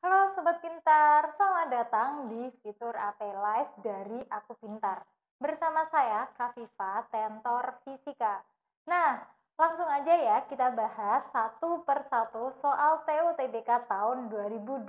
Halo Sobat Pintar, selamat datang di fitur AP Live dari Aku Pintar. Bersama saya, Kavifa Tentor Fisika. Nah, langsung aja ya kita bahas satu per satu soal TUTBK tahun 2021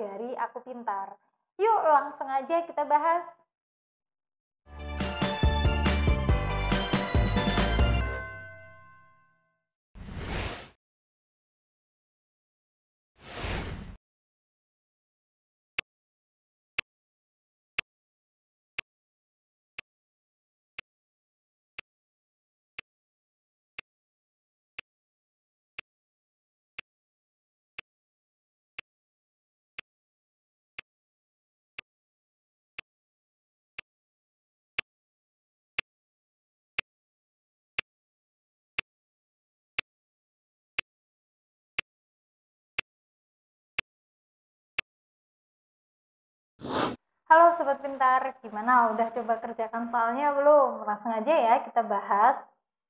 dari Aku Pintar. Yuk langsung aja kita bahas. Halo Sobat Pintar, gimana udah coba kerjakan soalnya belum? Langsung aja ya kita bahas.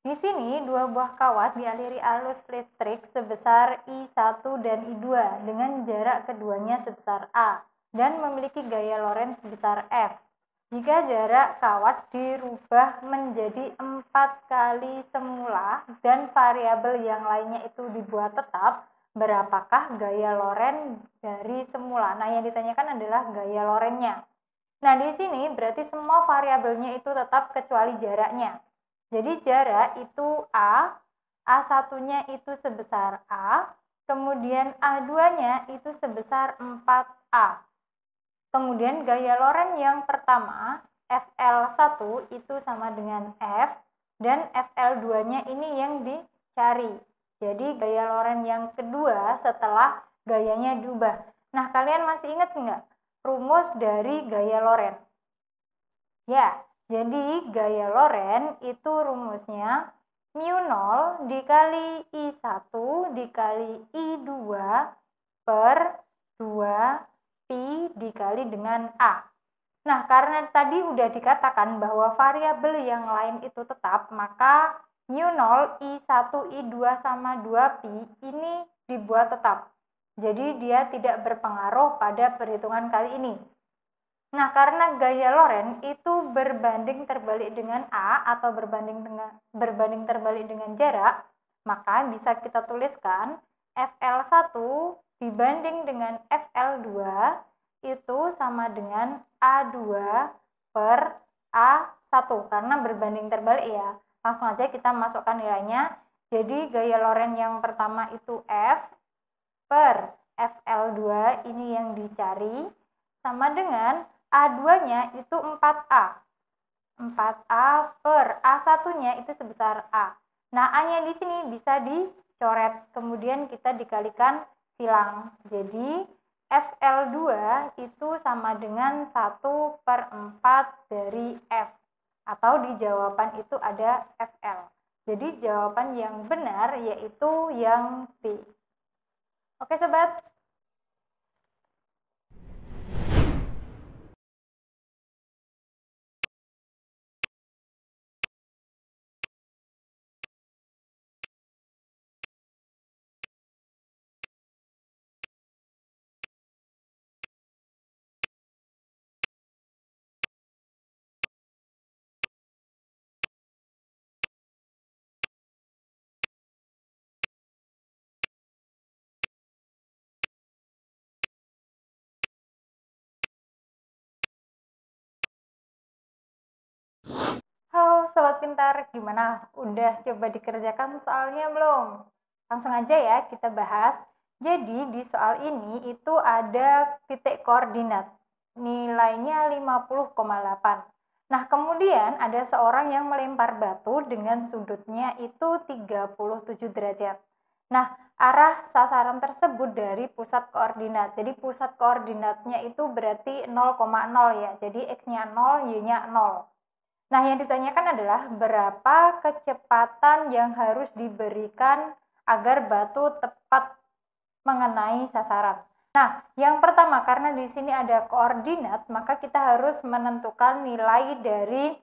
Di sini dua buah kawat dialiri alus listrik sebesar I1 dan I2 dengan jarak keduanya sebesar A dan memiliki gaya Lorentz sebesar F. Jika jarak kawat dirubah menjadi 4 kali semula dan variabel yang lainnya itu dibuat tetap, berapakah gaya Lorentz dari semula? Nah, yang ditanyakan adalah gaya Lorennya. Nah, di sini berarti semua variabelnya itu tetap kecuali jaraknya. Jadi jarak itu A, A1-nya itu sebesar A, kemudian A2-nya itu sebesar 4A. Kemudian gaya loren yang pertama, FL1 itu sama dengan F, dan FL2-nya ini yang dicari. Jadi gaya loren yang kedua setelah gayanya diubah. Nah, kalian masih ingat nggak? rumus dari gaya Loren. Ya, jadi gaya Loren itu rumusnya mu 0 dikali I1 dikali I2 per 2 pi dikali dengan A. Nah, karena tadi udah dikatakan bahwa variabel yang lain itu tetap, maka mu 0 I1 I2 sama 2 pi ini dibuat tetap jadi dia tidak berpengaruh pada perhitungan kali ini. Nah, karena gaya Loren itu berbanding terbalik dengan A atau berbanding dengan berbanding terbalik dengan jarak, maka bisa kita tuliskan FL1 dibanding dengan FL2 itu sama dengan A2 per A1 karena berbanding terbalik ya. Langsung aja kita masukkan nilainya. Jadi gaya Loren yang pertama itu F per FL2 ini yang dicari sama dengan A2-nya itu 4A. 4A per A1-nya itu sebesar A. Nah, A-nya di sini bisa dicoret, kemudian kita dikalikan silang. Jadi, FL2 itu sama dengan 1 per 4 dari F. Atau di jawaban itu ada FL. Jadi, jawaban yang benar yaitu yang B. Oke sobat, Sobat Pintar, gimana? Udah coba dikerjakan soalnya belum? Langsung aja ya kita bahas. Jadi di soal ini itu ada titik koordinat, nilainya 50,8. Nah kemudian ada seorang yang melempar batu dengan sudutnya itu 37 derajat. Nah arah sasaran tersebut dari pusat koordinat. Jadi pusat koordinatnya itu berarti 0,0 ya. Jadi X-nya 0, Y-nya 0. Nah, yang ditanyakan adalah berapa kecepatan yang harus diberikan agar batu tepat mengenai sasaran. Nah, yang pertama karena di sini ada koordinat, maka kita harus menentukan nilai dari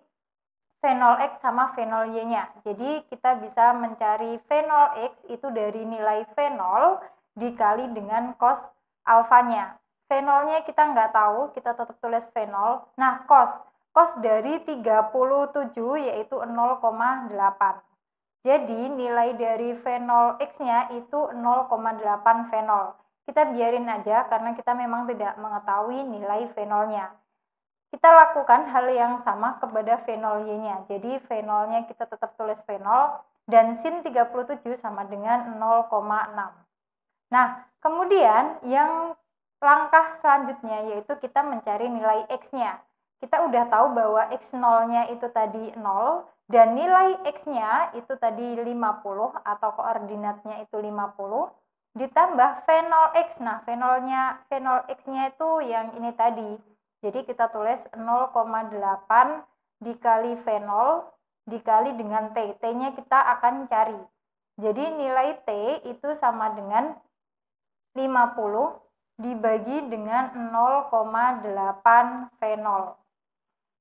v 0 X sama fenol Y-nya. Jadi, kita bisa mencari v 0 X itu dari nilai v0 dikali dengan cos alfanya. v0nya kita nggak tahu, kita tetap tulis v0. Nah, cos kos dari 37 yaitu 0,8. Jadi nilai dari V0 X-nya itu 0,8 v0 Kita biarin aja karena kita memang tidak mengetahui nilai v0nya Kita lakukan hal yang sama kepada V0 Y-nya. Jadi v0nya kita tetap tulis v0 dan sin 37 sama dengan 0,6. Nah, kemudian yang langkah selanjutnya yaitu kita mencari nilai X-nya kita udah tahu bahwa X0-nya itu tadi 0 dan nilai X-nya itu tadi 50 atau koordinatnya itu 50 ditambah V0X. Nah, V0-nya V0X-nya itu yang ini tadi. Jadi kita tulis 0,8 dikali V0 dikali dengan T. T-nya kita akan cari. Jadi nilai T itu sama dengan 50 dibagi dengan 0,8 V0.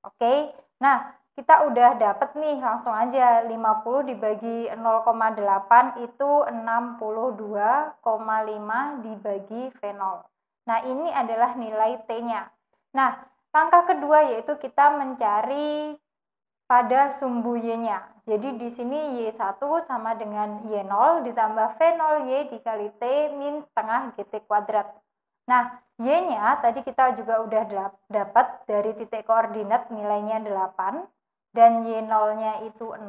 Oke. Nah, kita udah dapet nih langsung aja 50 dibagi 0,8 itu 62,5 dibagi v0. Nah, ini adalah nilai T-nya. Nah, langkah kedua yaitu kita mencari pada sumbu Y-nya. Jadi di sini Y1 sama dengan Y0 ditambah v0 Y dikali T min setengah GT kuadrat. Nah, Y-nya tadi kita juga udah dapat dari titik koordinat nilainya 8 dan Y0-nya itu 0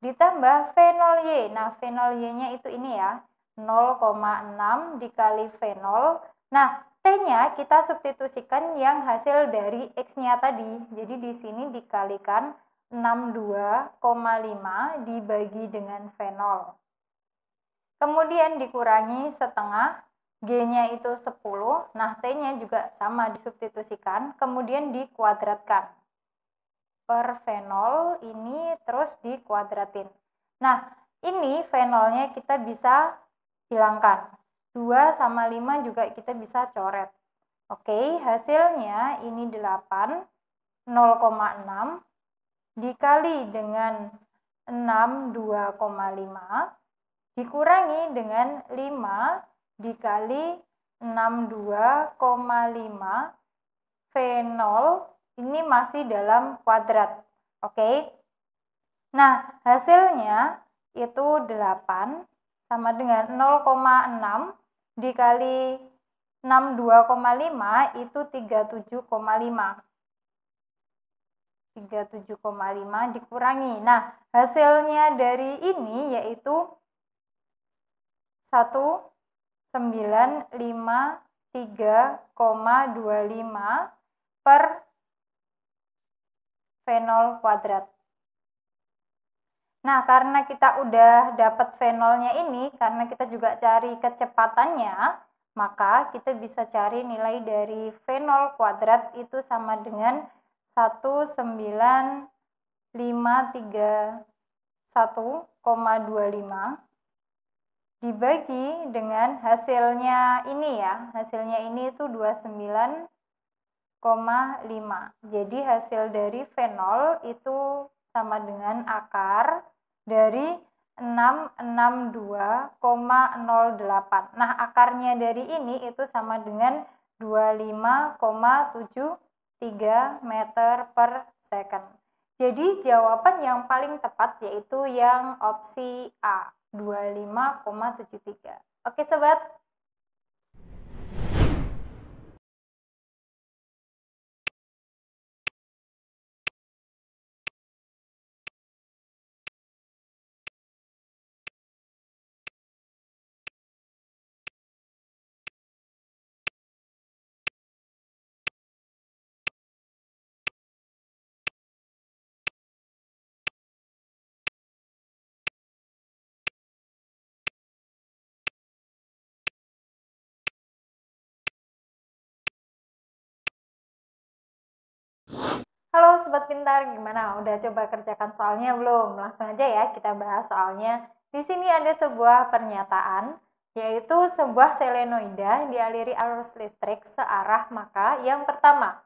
ditambah V0Y. Nah, V0Y-nya itu ini ya, 0,6 dikali V0. Nah, T-nya kita substitusikan yang hasil dari X-nya tadi. Jadi di sini dikalikan 62,5 dibagi dengan V0. Kemudian dikurangi setengah G-nya itu 10, nah T-nya juga sama disubstitusikan, kemudian dikuadratkan. Per fenol ini terus dikuadratin. Nah, ini fenolnya kita bisa hilangkan. 2 sama 5 juga kita bisa coret. Oke, hasilnya ini 8, 0,6 dikali dengan 6, 2,5 dikurangi dengan 5, dikali 62,5 V0 ini masih dalam kuadrat. Oke. Okay? Nah, hasilnya itu 8 sama dengan 0,6 dikali 62,5 itu 37,5. 37,5 dikurangi. Nah, hasilnya dari ini yaitu 1 953,25 per fenol kuadrat. Nah, karena kita udah dapat fenolnya ini, karena kita juga cari kecepatannya, maka kita bisa cari nilai dari fenol kuadrat itu sama dengan lima dibagi dengan hasilnya ini ya. Hasilnya ini itu 29,5. Jadi hasil dari fenol itu sama dengan akar dari 662,08. Nah, akarnya dari ini itu sama dengan 25,73 meter per second. Jadi jawaban yang paling tepat yaitu yang opsi A. 25,73. Oke sobat, Sobat Pintar, gimana? Udah coba kerjakan soalnya belum? Langsung aja ya kita bahas soalnya. Di sini ada sebuah pernyataan, yaitu sebuah selenoida dialiri arus listrik searah maka yang pertama,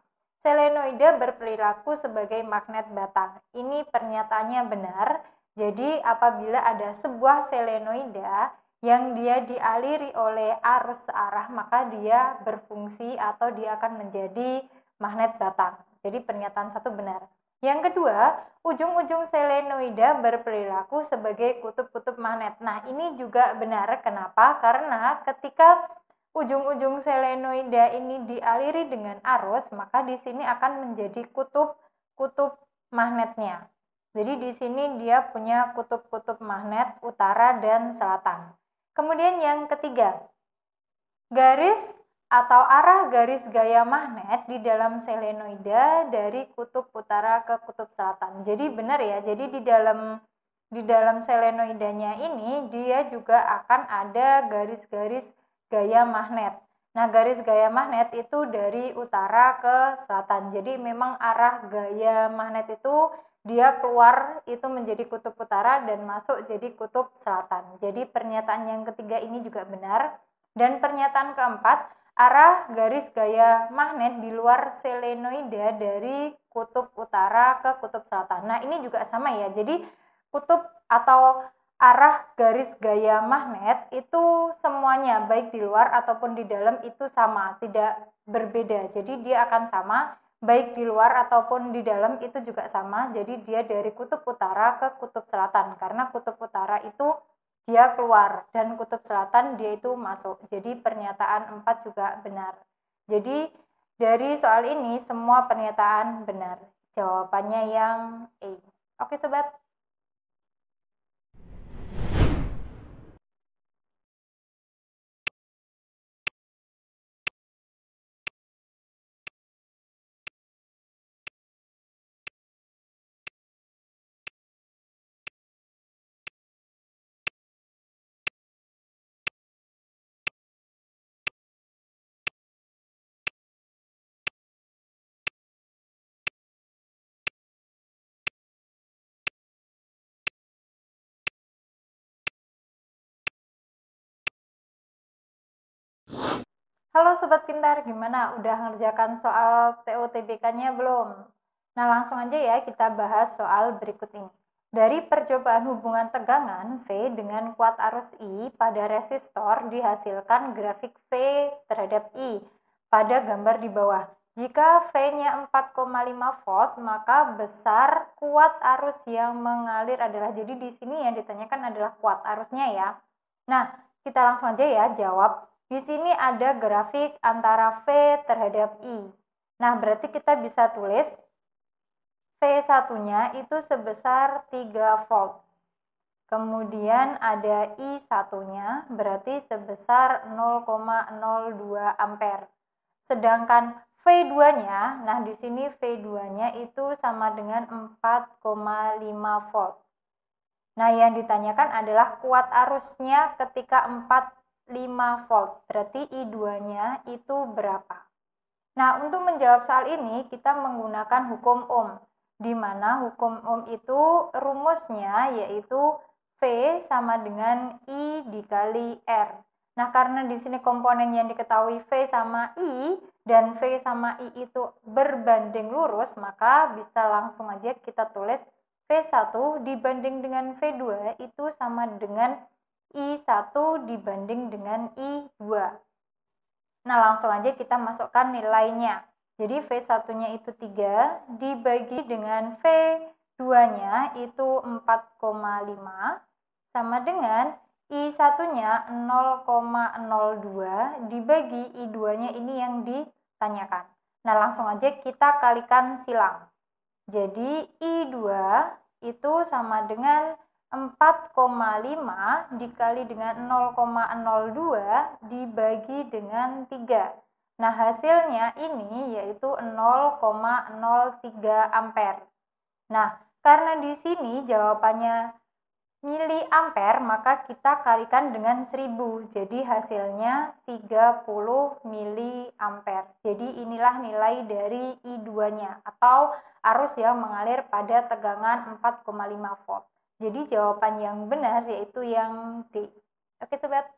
selenoida berperilaku sebagai magnet batang. Ini pernyataannya benar, jadi apabila ada sebuah selenoida yang dia dialiri oleh arus searah maka dia berfungsi atau dia akan menjadi magnet batang. Jadi pernyataan satu benar. Yang kedua, ujung-ujung selenoida berperilaku sebagai kutub-kutub magnet. Nah, ini juga benar. Kenapa? Karena ketika ujung-ujung selenoida ini dialiri dengan arus, maka di sini akan menjadi kutub-kutub magnetnya. Jadi di sini dia punya kutub-kutub magnet utara dan selatan. Kemudian yang ketiga, garis atau arah garis gaya magnet di dalam selenoida dari kutub utara ke kutub selatan. Jadi benar ya, jadi di dalam di dalam selenoidanya ini dia juga akan ada garis-garis gaya magnet. Nah, garis gaya magnet itu dari utara ke selatan. Jadi memang arah gaya magnet itu dia keluar itu menjadi kutub utara dan masuk jadi kutub selatan. Jadi pernyataan yang ketiga ini juga benar. Dan pernyataan keempat, Arah garis gaya magnet di luar selenoida dari kutub utara ke kutub selatan. Nah, ini juga sama ya. Jadi, kutub atau arah garis gaya magnet itu semuanya baik di luar ataupun di dalam itu sama, tidak berbeda. Jadi, dia akan sama baik di luar ataupun di dalam itu juga sama. Jadi, dia dari kutub utara ke kutub selatan karena kutub utara itu dia keluar dan kutub selatan dia itu masuk. Jadi pernyataan 4 juga benar. Jadi dari soal ini semua pernyataan benar. Jawabannya yang E. Oke sobat, Halo Sobat Pintar, gimana? Udah ngerjakan soal TOTBK-nya belum? Nah langsung aja ya kita bahas soal berikut ini. Dari percobaan hubungan tegangan V dengan kuat arus I pada resistor dihasilkan grafik V terhadap I pada gambar di bawah. Jika V-nya 4,5 volt, maka besar kuat arus yang mengalir adalah. Jadi di sini yang ditanyakan adalah kuat arusnya ya. Nah, kita langsung aja ya jawab di sini ada grafik antara V terhadap I. Nah, berarti kita bisa tulis v satunya itu sebesar 3 volt. Kemudian ada i satunya berarti sebesar 0,02 ampere. Sedangkan V2-nya, nah di sini V2-nya itu sama dengan 4,5 volt. Nah, yang ditanyakan adalah kuat arusnya ketika 4 5 volt. Berarti I2-nya itu berapa? Nah, untuk menjawab soal ini kita menggunakan hukum Ohm. Di mana hukum Ohm itu rumusnya yaitu V sama dengan I dikali R. Nah, karena di sini komponen yang diketahui V sama I dan V sama I itu berbanding lurus, maka bisa langsung aja kita tulis V1 dibanding dengan V2 itu sama dengan I1 dibanding dengan I2. Nah, langsung aja kita masukkan nilainya. Jadi V1-nya itu 3 dibagi dengan V2-nya itu 4,5 sama dengan I1-nya 0,02 dibagi I2-nya ini yang ditanyakan. Nah, langsung aja kita kalikan silang. Jadi I2 itu sama dengan 4,5 dikali dengan 0,02 dibagi dengan 3. Nah, hasilnya ini yaitu 0,03 ampere. Nah, karena di sini jawabannya mili ampere, maka kita kalikan dengan 1000. Jadi hasilnya 30 mili ampere. Jadi inilah nilai dari I2-nya atau arus yang mengalir pada tegangan 4,5 volt. Jadi jawaban yang benar yaitu yang D. Oke sobat,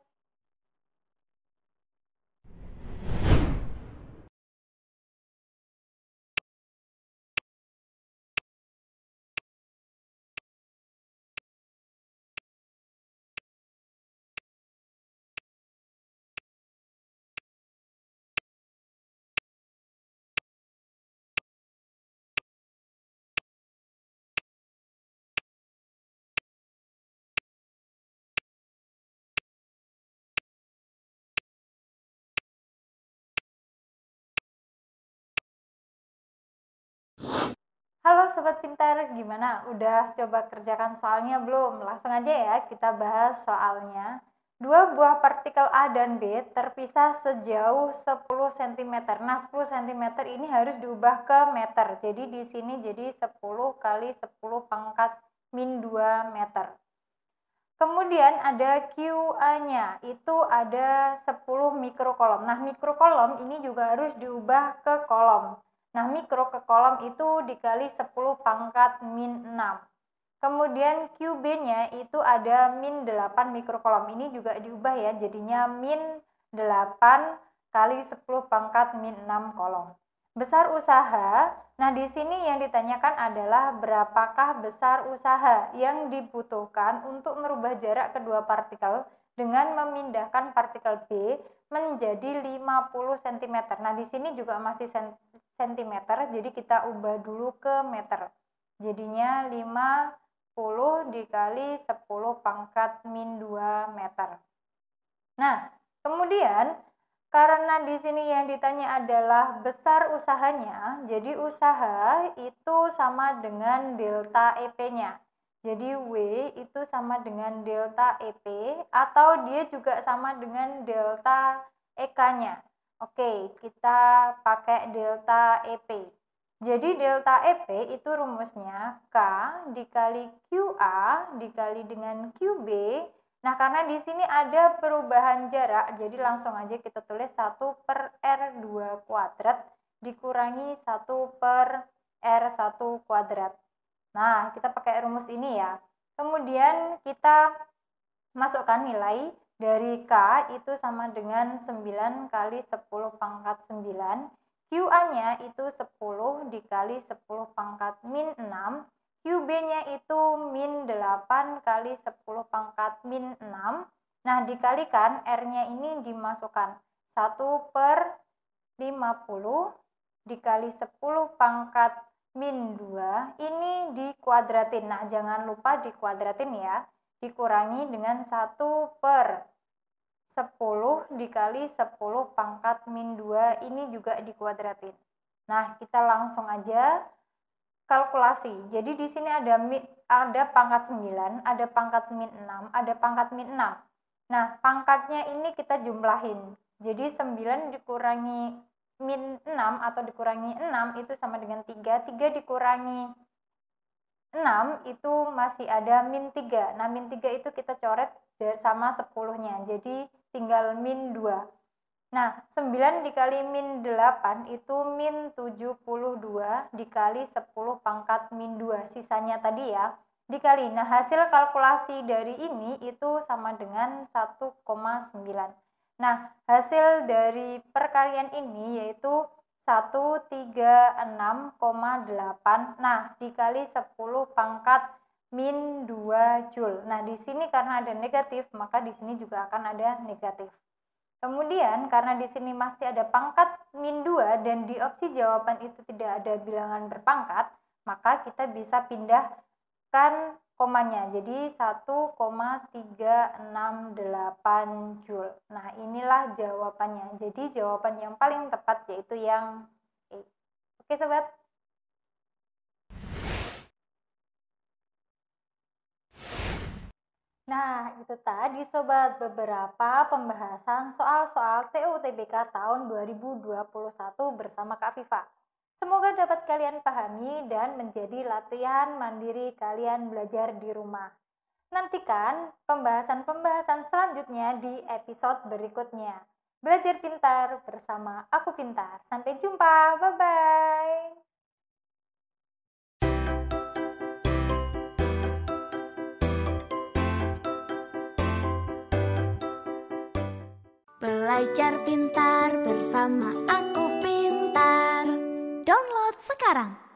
Halo Sobat Pintar, gimana? Udah coba kerjakan soalnya belum? Langsung aja ya kita bahas soalnya. Dua buah partikel A dan B terpisah sejauh 10 cm. Nah, 10 cm ini harus diubah ke meter. Jadi di sini jadi 10 kali 10 pangkat min 2 meter. Kemudian ada QA-nya, itu ada 10 mikrokolom. Nah, mikrokolom ini juga harus diubah ke kolom. Nah, mikro ke kolom itu dikali 10 pangkat min 6. Kemudian QB-nya itu ada min 8 mikro kolom. Ini juga diubah ya, jadinya min 8 kali 10 pangkat min 6 kolom. Besar usaha, nah di sini yang ditanyakan adalah berapakah besar usaha yang dibutuhkan untuk merubah jarak kedua partikel dengan memindahkan partikel B menjadi 50 cm. Nah, di sini juga masih cm jadi kita ubah dulu ke meter jadinya 50 dikali 10 pangkat min 2 meter nah kemudian karena di sini yang ditanya adalah besar usahanya, jadi usaha itu sama dengan delta EP-nya. Jadi W itu sama dengan delta EP atau dia juga sama dengan delta EK-nya. Oke, kita pakai delta EP. Jadi delta EP itu rumusnya K dikali QA dikali dengan QB. Nah, karena di sini ada perubahan jarak, jadi langsung aja kita tulis 1 per R2 kuadrat dikurangi 1 per R1 kuadrat. Nah, kita pakai rumus ini ya. Kemudian kita masukkan nilai dari K itu sama dengan 9 kali 10 pangkat 9. QA-nya itu 10 dikali 10 pangkat min 6. QB-nya itu min 8 kali 10 pangkat min 6. Nah, dikalikan R-nya ini dimasukkan 1 per 50 dikali 10 pangkat min 2 ini dikuadratin. Nah, jangan lupa dikuadratin ya. Dikurangi dengan 1 per 50. 10 dikali 10 pangkat min 2 ini juga dikuadratin. Nah, kita langsung aja kalkulasi. Jadi di sini ada ada pangkat 9, ada pangkat min 6, ada pangkat min 6. Nah, pangkatnya ini kita jumlahin. Jadi 9 dikurangi min 6 atau dikurangi 6 itu sama dengan 3. 3 dikurangi 6 itu masih ada min 3. Nah, min 3 itu kita coret sama 10-nya. Jadi tinggal min 2. Nah, 9 dikali min 8 itu min 72 dikali 10 pangkat min 2, sisanya tadi ya, dikali. Nah, hasil kalkulasi dari ini itu sama dengan 1,9. Nah, hasil dari perkalian ini yaitu 136,8. Nah, dikali 10 pangkat min 2 Joule. Nah, di sini karena ada negatif, maka di sini juga akan ada negatif. Kemudian, karena di sini masih ada pangkat min 2 dan di opsi jawaban itu tidak ada bilangan berpangkat, maka kita bisa pindahkan komanya. Jadi 1,368 Joule. Nah, inilah jawabannya. Jadi jawaban yang paling tepat yaitu yang E. Oke, sobat. Nah, itu tadi sobat beberapa pembahasan soal-soal TUTBK tahun 2021 bersama Kak Viva. Semoga dapat kalian pahami dan menjadi latihan mandiri kalian belajar di rumah. Nantikan pembahasan-pembahasan selanjutnya di episode berikutnya. Belajar pintar bersama aku pintar. Sampai jumpa, bye bye. Belajar pintar bersama aku pintar. Download sekarang.